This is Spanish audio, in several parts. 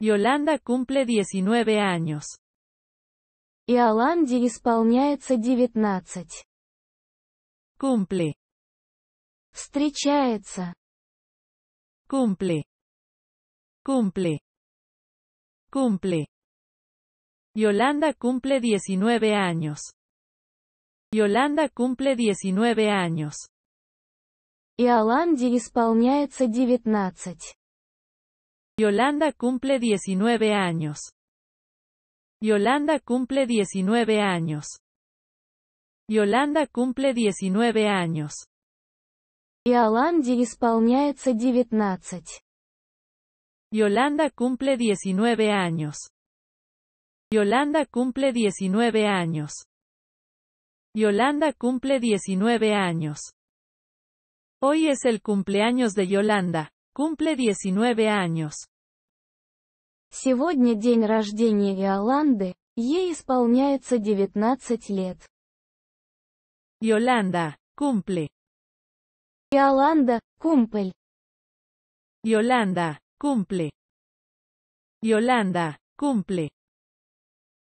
Yolanda cumple 19 años. Иоланде исполняется 19. Cumple. Встречается. Cumple. Cumple. Cumple. Yolanda cumple 19 años. Yolanda cumple 19 años. Иоланде исполняется 19. Yolanda cumple 19 años. Yolanda cumple 19 años. Yolanda cumple 19 años. Yolanda cumple 19. Yolanda cumple 19 años. Yolanda cumple 19 años. Yolanda cumple 19 años. Hoy es el cumpleaños de Yolanda. Cumple 19 años. Сегодня день рождения Иоланды, ей исполняется 19 лет. Yolanda, cumple. Yolanda, cumple. Yolanda, cumple. Yolanda, cumple.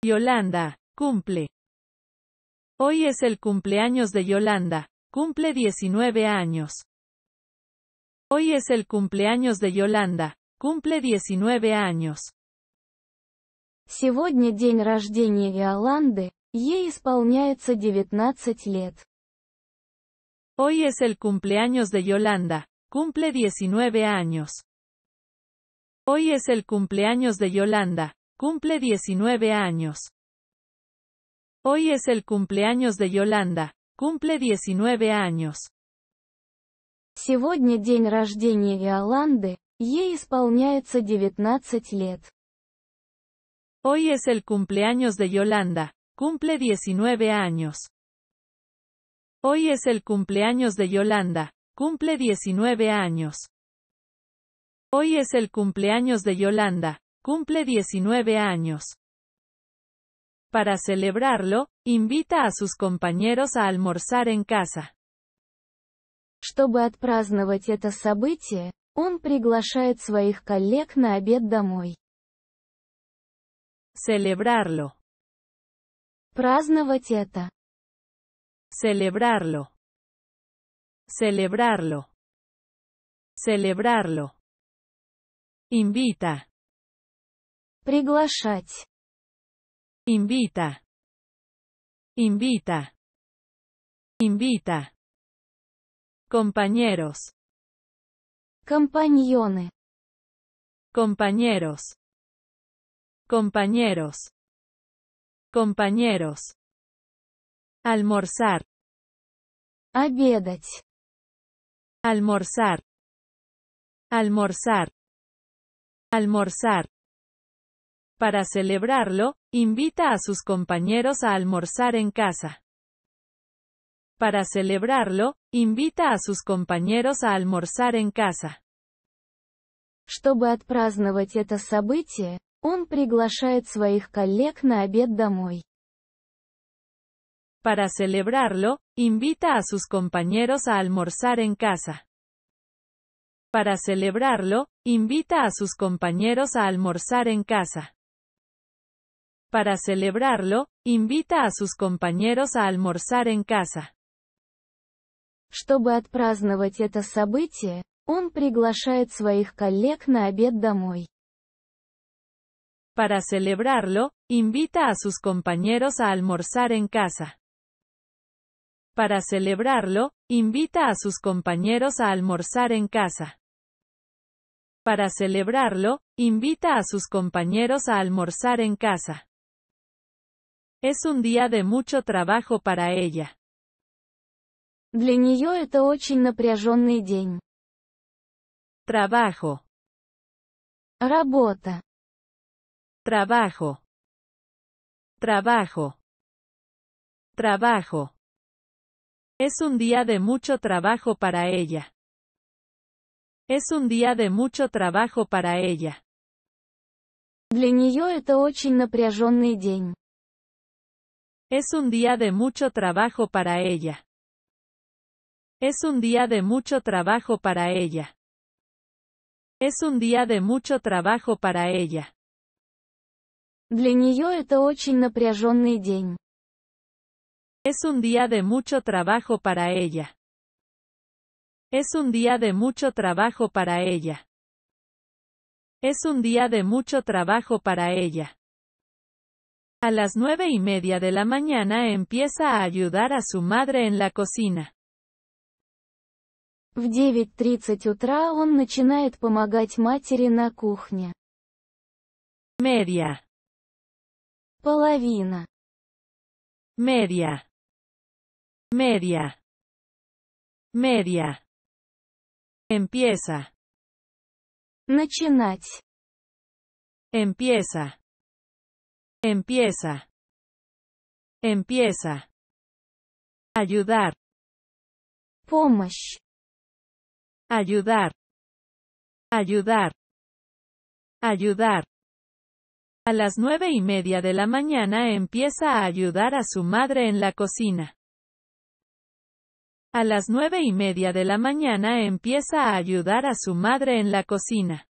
Yolanda, cumple. Hoy es el cumpleaños de Yolanda, cumple 19 años. Hoy es el cumpleaños de Yolanda. Cumple 19 años. Сегодня день рождения Иоланды, ей исполняется 19 лет. Hoy es el cumpleaños de Yolanda. Cumple 19 años. Hoy es el cumpleaños de Yolanda. Cumple 19 años. Hoy es el cumpleaños de Yolanda. Cumple 19 años. 19 Hoy es el cumpleaños de Yolanda, cumple 19 años. Hoy es el cumpleaños de Yolanda, cumple 19 años. Hoy es el cumpleaños de Yolanda, cumple 19 años. Para celebrarlo, invita a sus compañeros a almorzar en casa. Чтобы отпраздновать это событие, он приглашает своих коллег на обед домой. Celebrarlo. Праздновать это. Celebrarlo. Celebrarlo. Celebrarlo. Invita. Приглашать. Invita. Invita. Invita. Compañeros. Compañione. Compañeros. Compañeros. Compañeros. Almorzar. Обедать. Almorzar. Almorzar. Almorzar. Para celebrarlo, invita a sus compañeros a almorzar en casa. Para celebrarlo, invita a sus compañeros a almorzar en casa. Чтобы отпраздновать это событие, он приглашает своих коллег на обед домой. Para celebrarlo, invita a sus compañeros a almorzar en casa. Para celebrarlo, invita a sus compañeros a almorzar en casa. Para celebrarlo, invita a sus compañeros a almorzar en casa. Чтобы отпраздновать это событие, он приглашает своих коллег на обед домой. Para celebrarlo, invita a sus compañeros a almorzar en casa. Para celebrarlo, invita a sus compañeros a almorzar en casa. Para celebrarlo, invita a sus compañeros a almorzar en casa. Es un día de mucho trabajo para ella. Для нее это очень напряженный день. Trabajo. Работа. Trabajo. Trabajo. Trabajo. Es un día de mucho trabajo para ella. Es un día de mucho trabajo para ella. Для нее это очень напряженный день. Es un día de mucho trabajo para ella. Es un día de mucho trabajo para ella. Es un día de mucho trabajo para ella. Es un día de mucho trabajo para ella. Es un día de mucho trabajo para ella. Es un día de mucho trabajo para ella. A las nueve y media de la mañana empieza a ayudar a su madre en la cocina. В 9.30 утра он начинает помогать матери на кухне. Media. Половина. Media. Media. Media. Empieza. Начинать. Empieza. Empieza. Empieza. Ayudar. Помощь. Ayudar. Ayudar. Ayudar. A las nueve y media de la mañana empieza a ayudar a su madre en la cocina. A las nueve y media de la mañana empieza a ayudar a su madre en la cocina.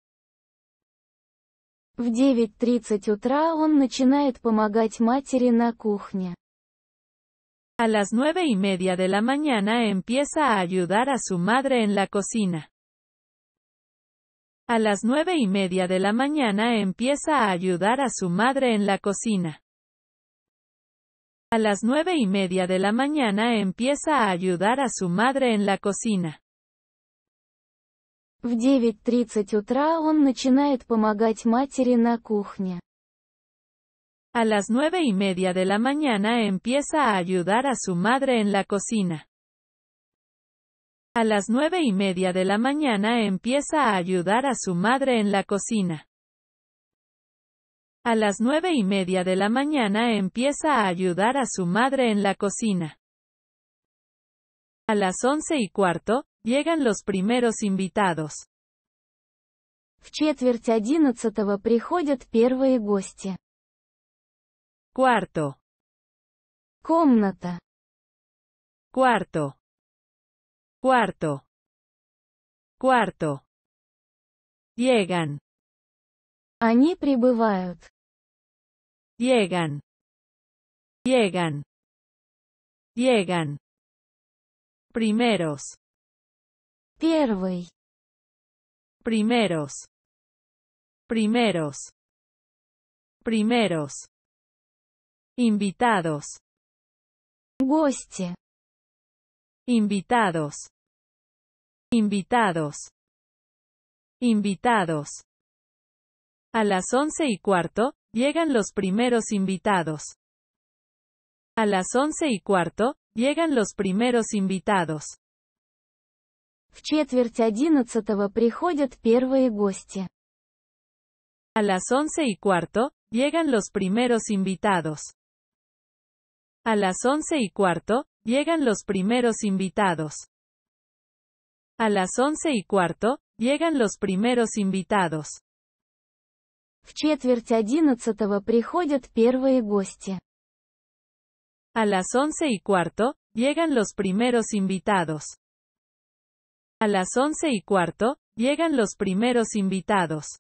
В 9.30 утра он начинает помогать матери на кухне. A las nueve y media de la mañana empieza a ayudar a su madre en la cocina. A las nueve y media de la mañana empieza a ayudar a su madre en la cocina. A las nueve y media de la mañana empieza a ayudar a su madre en la cocina. В 9.30 утра он начинает помогать матери на кухне. A las nueve y media de la mañana empieza a ayudar a su madre en la cocina. A las nueve y media de la mañana empieza a ayudar a su madre en la cocina. A las nueve y media de la mañana empieza a ayudar a su madre en la cocina. A las once y cuarto, llegan los primeros invitados. приходят первые гости. Cuarto. Комната. Cuarto. Cuarto. Cuarto. Llegan. Они прибывают. Llegan. Llegan. Llegan. Primeros. Первый. Primeros. Primeros. Primeros. Invitados. Гости. Invitados. Invitados. Invitados. A las once y cuarto, llegan los primeros invitados. A las once y cuarto, llegan los primeros invitados. В четверть одиннадцатого приходят первые гости. A las once y cuarto, llegan los primeros invitados. A las once y cuarto, llegan los primeros invitados. A las once y cuarto, llegan los primeros invitados. В четверть одиннадцатого приходят первые гости. A las once y cuarto, llegan los primeros invitados. A las once y cuarto, llegan los primeros invitados.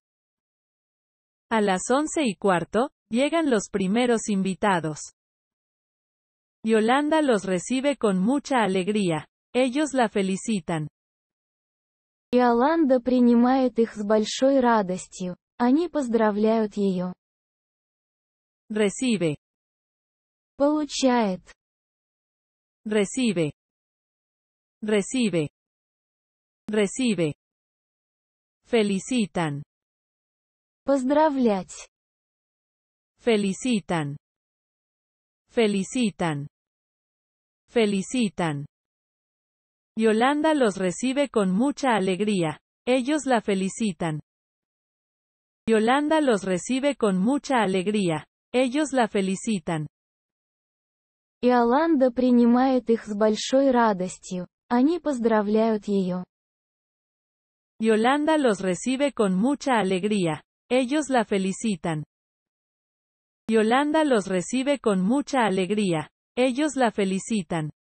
A las once y cuarto, llegan los primeros invitados. Yolanda los recibe con mucha alegría. Ellos la felicitan. Yolanda принимает их с большой радостью. Они поздравляют ее. Recibe. Получает. Recibe. Recibe. Recibe. Felicitan. Поздравлять. Felicitan. Felicitan. Felicitan. Yolanda los recibe con mucha alegría. Ellos la felicitan. Yolanda los recibe con mucha alegría. Ellos la felicitan. Yolanda принимает их с большой радостью. Они поздравляют Yolanda los recibe con mucha alegría. Ellos la felicitan. Yolanda los recibe con mucha alegría. Ellos la felicitan.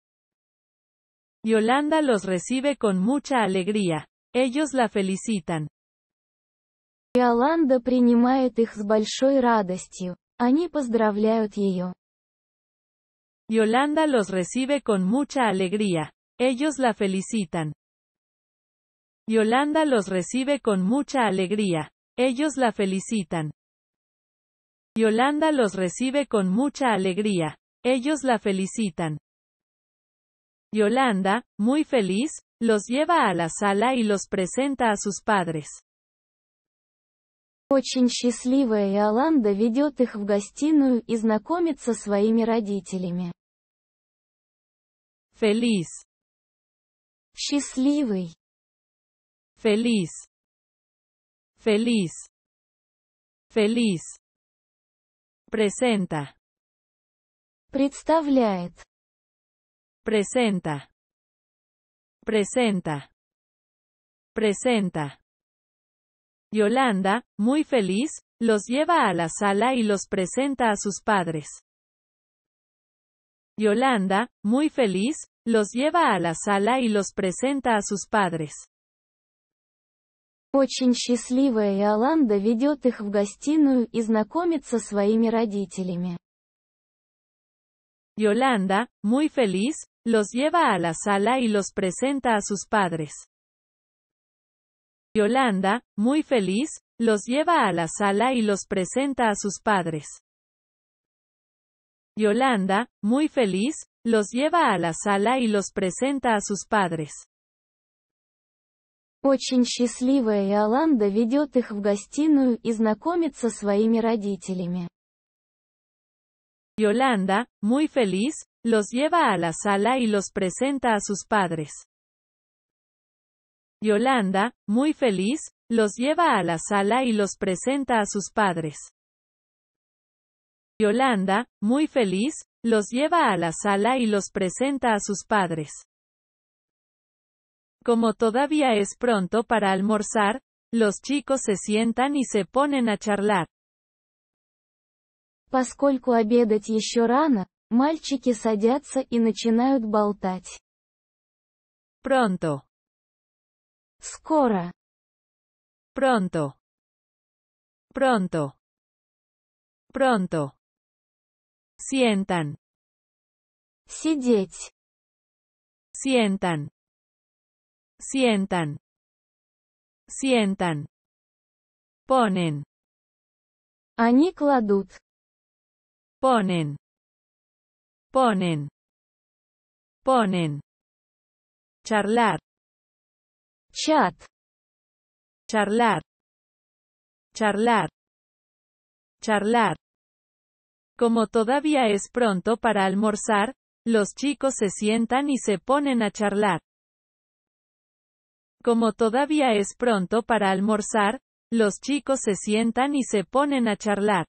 Yolanda los recibe con mucha alegría. Ellos la felicitan. Yolanda принимает их с Yolanda los recibe con mucha alegría. Ellos la felicitan. Yolanda los recibe con mucha alegría. Ellos la felicitan. Yolanda los recibe con mucha alegría. Ellos la felicitan. Yolanda, muy feliz, los lleva a la sala y los presenta a sus padres. Очень счастливая Иоланда ведет их в гостиную и знакомится со своими родителями. Feliz. Счастливый. Feliz. Feliz. Feliz. Presenta. Presenta. Presenta. Presenta. Yolanda, muy feliz, los lleva a la sala y los presenta a sus padres. Yolanda, muy feliz, los lleva a la sala y los presenta a sus padres. Очень счастливая ведет их в гостиную и своими родителями. Yolanda, muy feliz, los lleva a la sala y los presenta a sus padres. Yolanda, muy feliz, los lleva a la sala y los presenta a sus padres. Yolanda, muy feliz, los lleva a la sala y los presenta a sus padres. Очень счастливая Иоланда ведет их в гостиную и знакомит со своими родителями. Yolanda, muy feliz, los lleva a la sala y los presenta a sus padres. Yolanda, muy feliz, los lleva a la sala y los presenta a sus padres. Yolanda, muy feliz, los lleva a la sala y los presenta a sus padres. Como todavía es pronto para almorzar, los chicos se sientan y se ponen a charlar. Поскольку обедать еще рано, мальчики садятся и начинают болтать. Pronto. Скоро. Pronto. Pronto. Pronto. Sientan. Сидеть. Sientan sientan, sientan, ponen, они ponen, ponen, ponen, charlar, chat, charlar, charlar, charlar. Como todavía es pronto para almorzar, los chicos se sientan y se ponen a charlar. Como todavía es pronto para almorzar, los chicos se sientan y se ponen a charlar.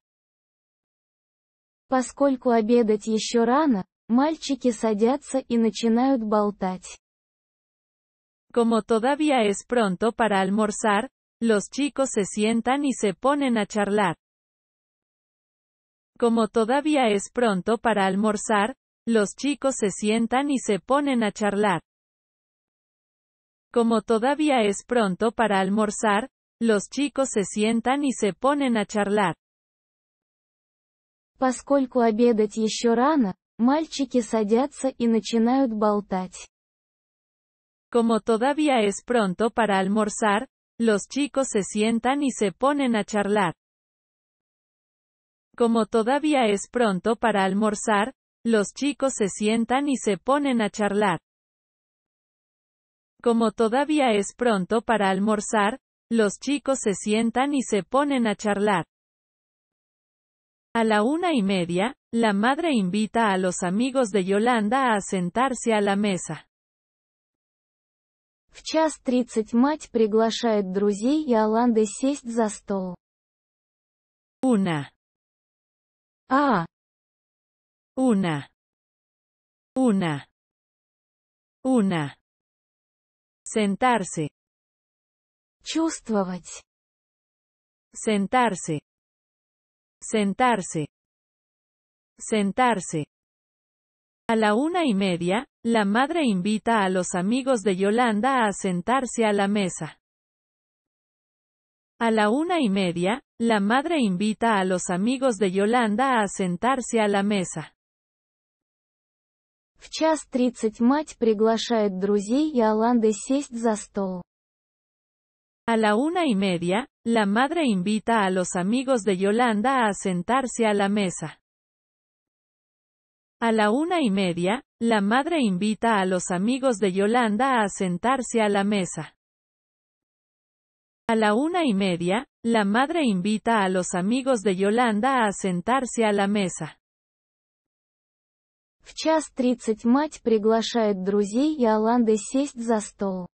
Поскольку обедать еще рано, мальчики садятся и начинают болтать. Como todavía es pronto para almorzar, los chicos se sientan y se ponen a charlar. Como todavía es pronto para almorzar, los chicos se sientan y se ponen a charlar. Como todavía es pronto para almorzar, los chicos se sientan y se ponen a charlar. Поскольку обедать еще рано, мальчики садятся и начинают болтать. Como todavía es pronto para almorzar, los chicos se sientan y se ponen a charlar. Como todavía es pronto para almorzar, los chicos se sientan y se ponen a charlar. Como todavía es pronto para almorzar, los chicos se sientan y se ponen a charlar. A la una y media, la madre invita a los amigos de Yolanda a sentarse a la mesa. Una. Ah. Una. Una. Una. Sentarse. Sentarse. Sentarse. Sentarse. A la una y media, la madre invita a los amigos de Yolanda a sentarse a la mesa. A la una y media, la madre invita a los amigos de Yolanda a sentarse a la mesa. В час тридцать мать приглашает друзей и Аланды сесть за стол. A la una y media, la madre invita a los amigos de Yolanda a sentarse a la mesa. A la una y media, la madre invita a los amigos de Yolanda a sentarse a la mesa. A la una y media, la madre invita a los amigos de Yolanda a sentarse a la mesa. В час тридцать мать приглашает друзей и сесть за стол.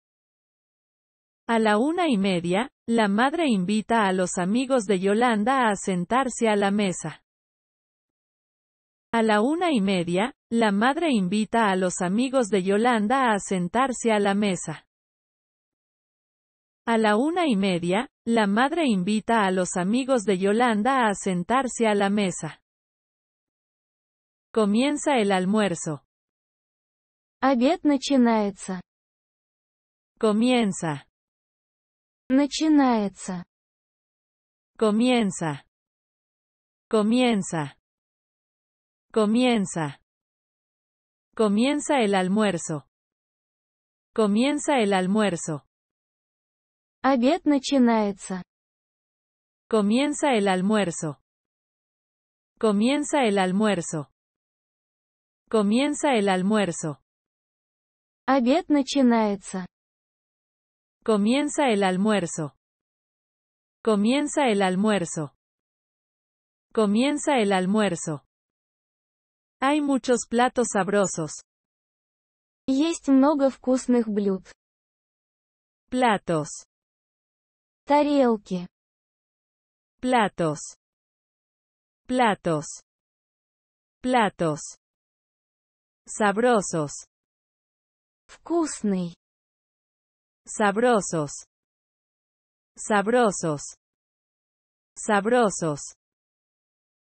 A la una y media, la madre invita a los amigos de Yolanda a sentarse a la mesa. A la una y media, la madre invita a los amigos de Yolanda a sentarse a la mesa. A la una y media, la madre invita a los amigos de Yolanda a sentarse a la mesa. Comienza el almuerzo. Обед начинается. Comienza. Начинается. Comienza. Comienza. Comienza. Comienza el almuerzo. Comienza el almuerzo. Обед начинается. Comienza el almuerzo. Comienza el almuerzo. Comienza el almuerzo. Обед начинается. Comienza el almuerzo. Comienza el almuerzo. Comienza el almuerzo. Hay muchos platos sabrosos. Есть много вкусных блюд. Platos. Тарелки. Platos. Platos. Platos. Sabrosos. Вкусный. Sabrosos. Sabrosos. Sabrosos.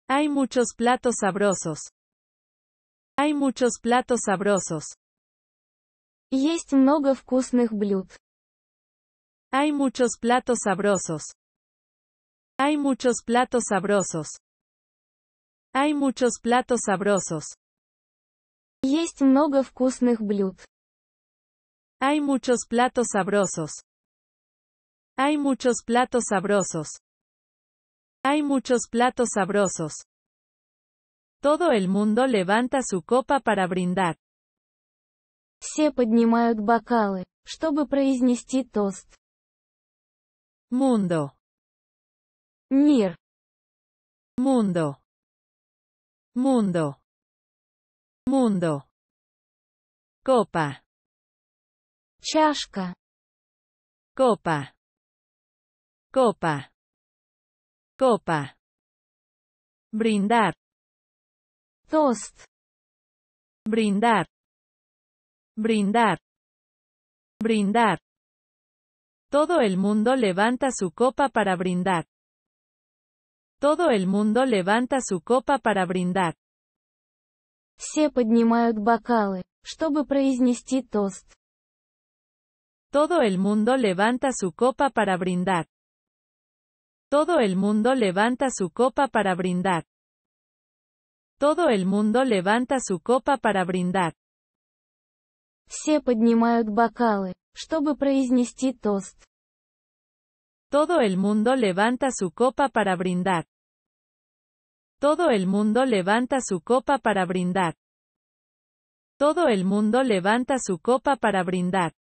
Hay muchos platos sabrosos. Hay muchos platos sabrosos. Есть много вкусных блюд. Hay muchos platos sabrosos. Hay muchos platos sabrosos. Hay muchos platos sabrosos. Есть много вкусных блюд. Hay muchos platos sabrosos. Hay muchos platos sabrosos. Hay muchos platos sabrosos. Todo el mundo levanta su copa para brindar. Все поднимают бокалы, чтобы произнести тост. Mundo. Мир. Mundo. Mundo. Mundo. Copa. Чашка. Copa. Copa. Copa. Brindar. Toast. Brindar. Brindar. Brindar. Todo el mundo levanta su copa para brindar. Todo el mundo levanta su copa para brindar. Все поднимают бокалы, чтобы произнести тост. Todo el mundo levanta su copa para brindar. Todo el mundo levanta su copa para brindar. Todo el mundo levanta su copa para brindar. Все поднимают бокалы, чтобы произнести тост. Todo el mundo levanta su copa para brindar. Todo el mundo levanta su copa para brindar. Todo el mundo levanta su copa para brindar.